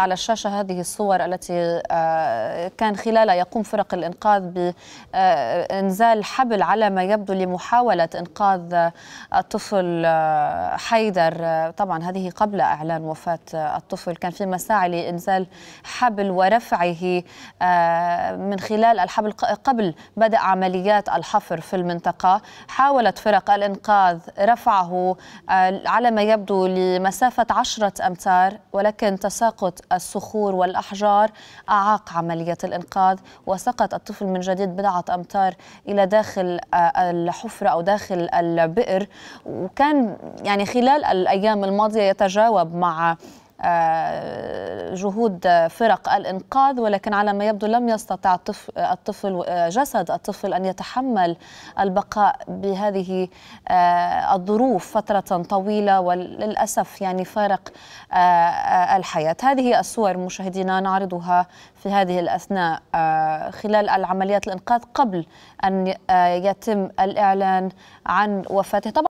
على الشاشة هذه الصور التي آه، كان خلالها يقوم فرق الإنقاذ بإنزال حبل على ما يبدو لمحاولة إنقاذ الطفل آه، حيدر طبعا هذه قبل إعلان وفاة الطفل كان في مساعي لإنزال حبل ورفعه آه، من خلال الحبل قبل بدء عمليات الحفر في المنطقة حاولت فرق الإنقاذ رفعه على ما يبدو لمسافة عشرة أمتار ولكن تساقط الصخور والأحجار أعاق عملية الإنقاذ وسقط الطفل من جديد بضعة أمتار إلى داخل آه، الحفرة أو داخل البئر وكان يعني خلال الأيام الماضية يتجاوب مع آه، جهود فرق الإنقاذ ولكن على ما يبدو لم يستطع الطفل آه، جسد الطفل أن يتحمل البقاء بهذه آه، الظروف فترة طويلة وللأسف يعني فارق الحياة هذه الصور مشاهدينا نعرضها في هذه الأثناء خلال العمليات الإنقاذ قبل أن يتم الإعلان عن وفاته طبعا